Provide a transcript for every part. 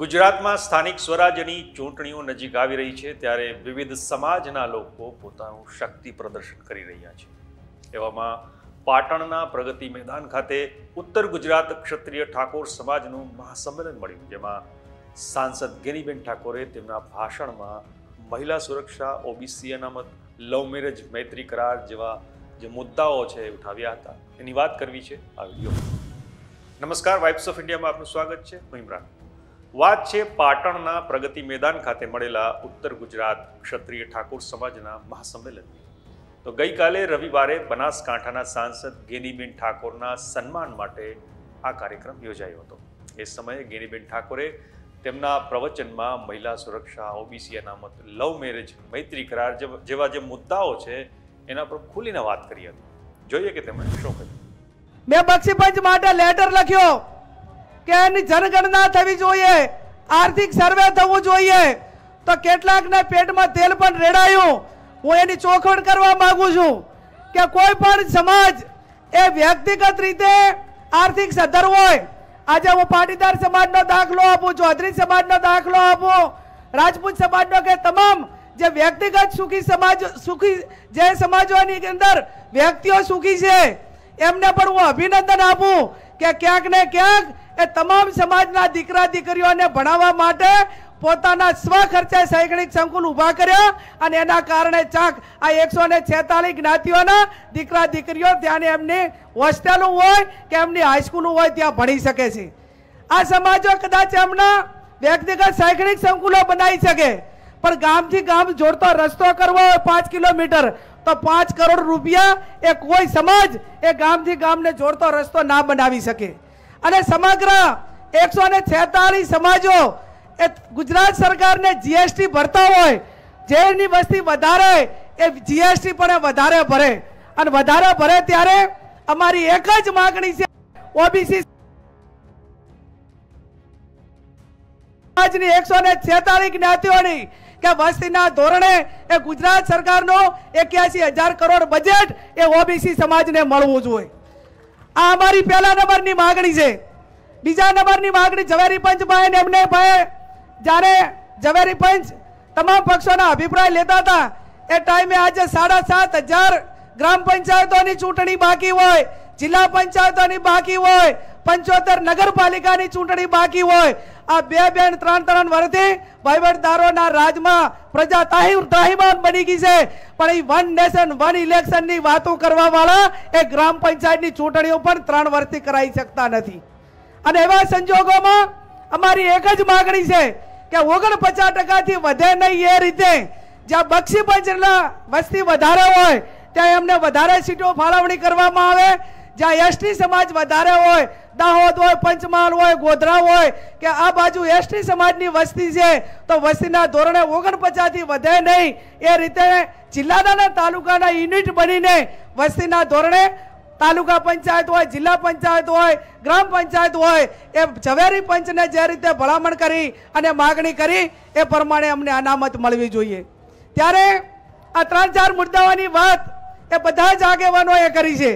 ગુજરાતમાં સ્થાનિક સ્વરાજ્યની ચૂંટણીઓ નજીક આવી રહી છે ત્યારે વિવિધ સમાજના લોકો પોતાનું શક્તિ પ્રદર્શન કરી રહ્યા છે એવામાં પાટણના પ્રગતિ મેદાન ખાતે ઉત્તર ગુજરાત ક્ષત્રિય ઠાકોર સમાજનું મહાસંમેલન મળ્યું જેમાં સાંસદ ગેનીબેન ઠાકોરે તેમના ભાષણમાં મહિલા સુરક્ષા ઓબીસી અનામત લવ મેરેજ મૈત્રી કરાર જેવા જે મુદ્દાઓ છે એ ઉઠાવ્યા હતા એની વાત કરવી છે આ વિડીયો નમસ્કાર વાઇબ્સ ઓફ ઇન્ડિયામાં આપનું સ્વાગત છે હું ઇમરાન વાત છે પાટણના પ્રગતિ મેદાન ખાતે મળેલા ઉત્તર ગુજરાત ક્ષત્રિય ઠાકોર સમાજના મહાસંમેલનની તો ગઈકાલે રવિવારે બનાસકાંઠાના સાંસદ ગેનીબેન ઠાકોરના સન્માન માટે આ કાર્યક્રમ યોજાયો હતો એ સમયે ગેનીબેન ઠાકોરે તેમના પ્રવચનમાં મહિલા સુરક્ષા ઓબીસી અનામત લવ મેરેજ મૈત્રી કરાર જેવા જે મુદ્દાઓ છે એના પર ખુલીને વાત કરી હતી જોઈએ કે તેમણે શું કર્યું મેં બક્ષીપંચ માટે લેટર લખ્યો કે એની જનગણના થવી જોઈએ આર્થિક સર્વે થવું જોઈએ તો કેટલાકને પેટમાં તેલ પણ રેડાયું હું એની ચોખવણ કરવા માગું છું કે કોઈ પણ સમાજ એ વ્યક્તિગત રીતે આર્થિક સદ્ધર હોય આજે હું પાટીદાર સમાજનો દાખલો આપું છું ચૌધરી સમાજનો દાખલો આપું રાજપૂત સમાજનો કે તમામ જે વ્યક્તિગત સુખી સમાજ સુખી જે સમાજોની અંદર વ્યક્તિઓ સુખી છે એમને પણ હું અભિનંદન આપું કે કે કે ને કે એ તમામ સમાજના દીકરા દીકરીઓને ભણાવવા માટે પોતાનું સ્વખર્ચાએ સાયકનિક સંકુલ ઉભા કર્યા અને એના કારણે ચાક આ 146 નાતીઓના દીકરા દીકરીઓ ત્યાં ને એમની હોસ્ટેલ હોય કે એમની હાઈસ્કૂલ હોય ત્યાં ભણી શકે છે આ સમાજો કદાચ એમના વ્યક્તિગત સાયકનિક સંકુલ બનાવી શકે પણ ગામથી ગામ જોડતો રસ્તો કરવો હોય 5 કિલોમીટર તો પાંચ કરોડ રૂપિયા એ કોઈ સમાજ એ ગામથી ગામને જોડતો રસ્તો ના બનાવી શકે અને સમગ્ર એકસો ને છેતાલીસ સમાજો એ ગુજરાત સરકારને જીએસટી ભરતા હોય જેની વસ્તી વધારે એ જીએસટી પણ વધારે ભરે અને વધારે ભરે ત્યારે અમારી એક જ માગણી છે ઓબીસી સમાજની એકસો ને છેતાલીસ જ્ઞાતિઓની કે વાસીના ધોરણ એ ગુજરાત સરકારનો 81000 કરોડ બજેટ એ ओबीसी સમાજને મળવો જોઈએ આ અમારી પહેલો નંબરની માંગણી છે બીજો નંબરની માંગણી જવેરી પંચાયત નેમણે ભએ જારે જવેરી પંચ તમામ પક્ષોના અભિપ્રાય લેતા હતા એ ટાઈમે આજે 7500 ગ્રામ પંચાયતોની ચૂટણી બાકી હોય જિલ્લા પંચાયતોની બાકી હોય 75 નગરપાલિકાની ચૂટણી બાકી હોય આ બે બેનત્રાંતરાન વર્તી ભાઈબડારોના રાજમાં પ્રજા તાહીર દાહીમાન બની ગઈ છે પણ આ વન નેશન વન ઇલેક્શન ની વાતું કરવા વાળા એ ગ્રામ પંચાયત ની ચૂટણીઓ પણ ત્રણ વર્તી કરાઈ શકતા નથી અને એવા સંજોગોમાં અમારી એક જ માંગણી છે કે 49% થી વધારે નહી એ રીતે જ્યાં બક્ષી પંચરલા વસ્તી વધારે હોય ત્યાં એમને વધારે સીટો ફાળવણી કરવામાં આવે જ્યાં એસટી સમાજ વધારે હોય દાહોદ હોય પંચમલ હોય ગોધરા હોય કે આ बाजू એસટી સમાજની વસ્તી છે તો વસ્તીના ધોરણે 49 થી વધે નહીં એ રીતે જિલ્લાના તાલુકાના યુનિટ બનીને વસ્તીના ધોરણે તાલુકા પંચાયત હોય જિલ્લા પંચાયત હોય ગ્રામ પંચાયત હોય એ જવેરી પંચને જે રીતે ભલામણ કરી અને માંગણી કરી એ પ્રમાણે અમને આનામત મળવી જોઈએ ત્યારે આ ત્રણ ચાર મુદ્દાવાની વાત એ બધા જ આગેવાનો એ કરી છે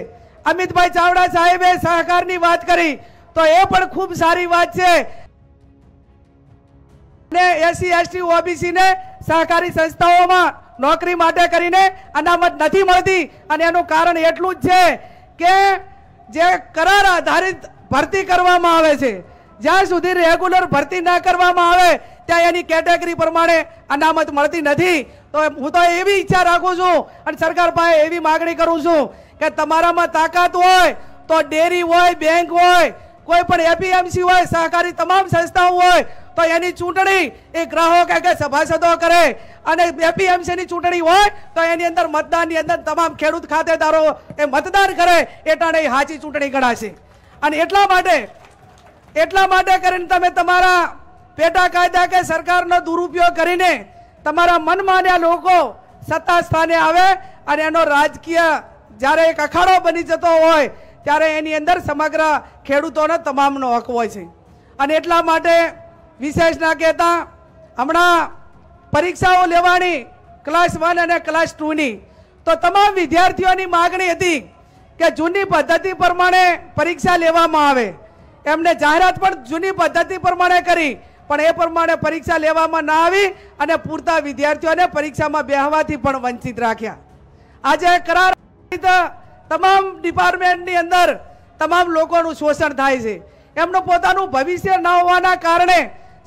અમિતભાઈ ચાવડા સાહેબે સહકારીની વાત કરી તો એ પણ ખૂબ સારી વાત છે અને એસીએસટી ओबीसी ને સહકારી સંસ્થાઓમાં નોકરી માટે કરીને આનામત નથી મળતી અને એનું કારણ એટલું જ છે કે જે કરાર આધારિત ભરતી કરવામાં આવે છે જ્યાં સુધી રેગ્યુલર ભરતી ના કરવામાં આવે ત્યાં એની કેટેગરી પ્રમાણે આનામત મળતી નથી તો હું તો એવી ઈચ્છા રાખું છું અને સરકાર પાસે એવી માંગણી કરું છું કે તમાર માં તાકાત હોય તો ડેરી હોય બેંક હોય કોઈ પણ એપીએમસી હોય સહકારી તમામ સંસ્થાઓ હોય તો એની ચૂંટણી એક ગ્રહો કે કે સભાસદો કરે અને એપીએમસી ની ચૂંટણી હોય તો એની અંદર મતદાર ની અંદર તમામ ખેડૂત ખાતેદારો એ મતદાર કરે એટણે હાજી ચૂંટણી ગણાશે અને એટલા માટે એટલા માટે કરીને તમે તમાર પેટા કાયદા કે સરકારનો દુરુપયોગ કરીને તમારા મનમારિયા લોકો સત્તા સ્થાને આવે અને એનો રાજકીય જ્યારે એક અખાડો બની જતો હોય ત્યારે એની અંદર સમગ્ર ખેલાડીઓનો તમામનો હક હોય છે અને એટલા માટે વિશેષ ના કેતા હમણા પરીક્ષાઓ લેવાણી ક્લાસ 1 અને ક્લાસ 2 ની તો તમામ વિદ્યાર્થીઓની માંગણી હતી કે જૂની પદ્ધતિ પ્રમાણે પરીક્ષા લેવામાં આવે એમણે જાહેરાત પણ જૂની પદ્ધતિ પ્રમાણે કરી પણ એ પ્રમાણે પરીક્ષા લેવામાં ના આવી અને પુરતા વિદ્યાર્થીઓને પરીક્ષામાં બેહવાથી પણ વંચિત રાખ્યા આજે કરા તમામ ડિપાર્ટમેન્ટની અંદર તમામ લોકોનું શોષણ થાય છે એમનું પોતાનું ભવિષ્ય ન હોવાના કારણે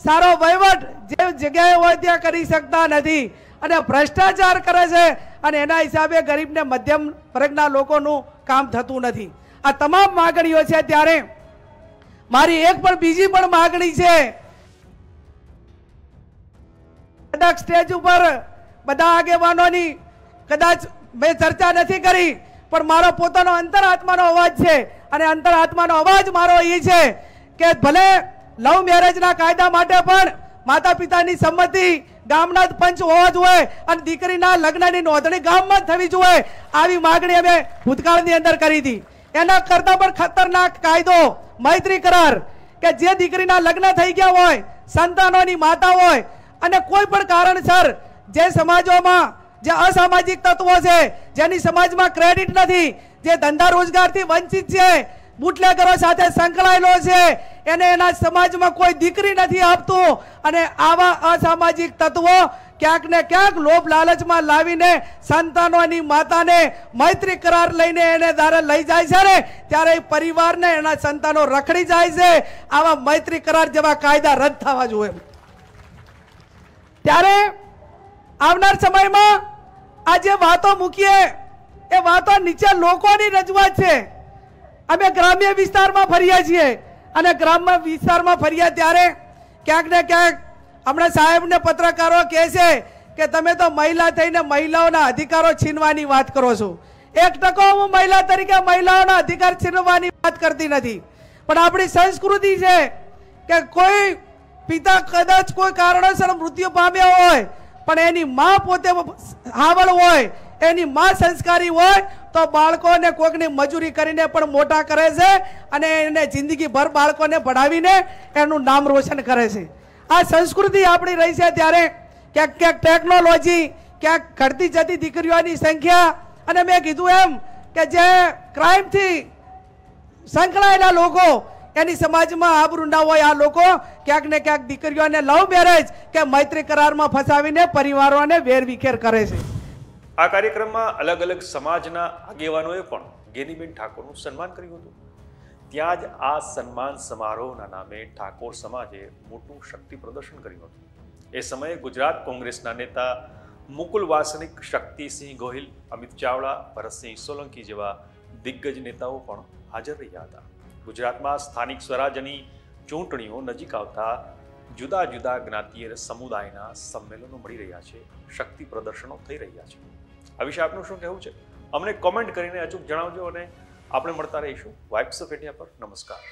સારો વહીવટ જે જગ્યાએ હોય ત્યાં કરી શકતા નથી અને ભ્રષ્ટાચાર કરે છે અને એના હિસાબે ગરીબને મધ્યમ વર્ગના લોકોનું કામ થતું નથી આ તમામ માગણીઓ છે ત્યારે મારી એક પણ બીજી પણ માગણી છે સ્ટેજ ઉપર બધા આગેવાનોની કદાચ મેં ચર્ચા નથી કરી પણ મારો પોતાનો અંતરાત્માનો અવાજ છે અને અંતરાત્માનો અવાજ મારો એ છે કે ભલે લવ મેરેજ ના કાયદા માટે પણ માતા-પિતાની સંમતિ ગામનાજ પંચ હોવાજ હોય અને દીકરીના લગ્નની નોધણી ગામમાં જ થવી જોઈએ આવી માંગણી અમે પુતકાળની અંદર કરી હતી એનો કરતાં પણ ખતરનાક કાયદો મૈત્રી કરાર કે જે દીકરીના લગ્ન થઈ ગયા હોય સંતાનોની માતા હોય અને કોઈ પણ કારણસર જે સમાજોમાં જે અસામાજિક તત્વ છે જેની સમાજમાં ક્રેડિટ નથી જે ધંધા રોજગારથી વંચિત છે બુટલે કરવા સાથે સંકળાયેલો છે એને એના સમાજમાં કોઈ દીકરી નથી આપતું અને આવા અસામાજિક તત્વ ક્યાંક ને ક્યાંક લોભ લાલચમાં લાવીને સંતાનોની માતાને મૈત્રી કરાર લઈને એને ધારે લઈ જાય છે રે ત્યારે એ પરિવારને એના સંતાનો રખડી જાય છે આવા મૈત્રી કરાર જેવા કાયદા રદ થવા જોઈએ ત્યારે આવનાર સમયમાં આ જે વાતો મૂકીએ એ વાતો નીચે લોકોની રજવાત છે અમે ગ્રામ્ય વિસ્તારમાં ફર્યા છીએ અને ગ્રામમાં વિસ્તારમાં ફર્યા ત્યારે ક્યાંક ને ક્યાંક આપણા સાહેબને પત્રકારો કહે છે કે તમે તો મહિલા થઈને મહિલાઓના અધિકારો છીનવાની વાત કરો છો એક ટકા હું મહિલા તરીકે મહિલાઓના અધિકાર છીનવાની વાત કરતી નથી પણ આપણી સંસ્કૃતિ છે કે કોઈ પિતા કદાચ કોઈ કારણસર મૃત્યુ પામ્યો હોય પણ એની માં પોતે આવળ હોય એની માં સંસ્કારી હોય તો બાળકોને કોકને મજૂરી કરીને પણ મોટા કરે છે અને એને જિંદગી ભર બાળકોને ભણાવીને એનું નામ રોશન કરે છે આ સંસ્કૃતિ આપણી રહી છે ત્યારે કે કે ટેકનોલોજી કે કરતી જતી દીકરીઓની સંખ્યા અને મેં કીધું એમ કે જે ક્રાઈમ થી સંકળાયેલા લોકો એની સમાજમાં આબરૂ ના હોય આ લોકો ક્યાંક ને ક્યાંક દીકરીઓને લવ મેરેજ કે મૈત્રી કરારમાં ફસાવીને પરિવારોને વેરવિખેર કરે છે આ કાર્યક્રમમાં અલગ અલગ સમાજના આગેવાનોએ પણ ગેનીબેન ઠાકોરનું સન્માન કર્યું હતું ત્યાં જ આ સન્માન સમારોહના નામે ઠાકોર સમાજે મોટું શક્તિ પ્રદર્શન કર્યું હતું એ સમયે ગુજરાત કોંગ્રેસના નેતા મુકુલ વાસનિક શક્તિસિંહ ગોહિલ અમિત ચાવડા ભરતસિંહ સોલંકી જેવા દિગ્ગજ નેતાઓ પણ હાજર રહ્યા હતા ગુજરાતમાં સ્થાનિક સ્વરાજ્યની ચૂંટણીઓ નજીક આવતા જુદા જુદા જ્ઞાતિય સમુદાયના સંમેલનો મળી રહ્યા છે શક્તિ પ્રદર્શનો થઈ રહ્યા છે આ વિશે આપનું શું કહેવું છે અમને કોમેન્ટ કરીને અચૂક જણાવજો અને આપણે મળતા રહીશું વાઇબ્સ ઓફ ઇન્ડિયા પર નમસ્કાર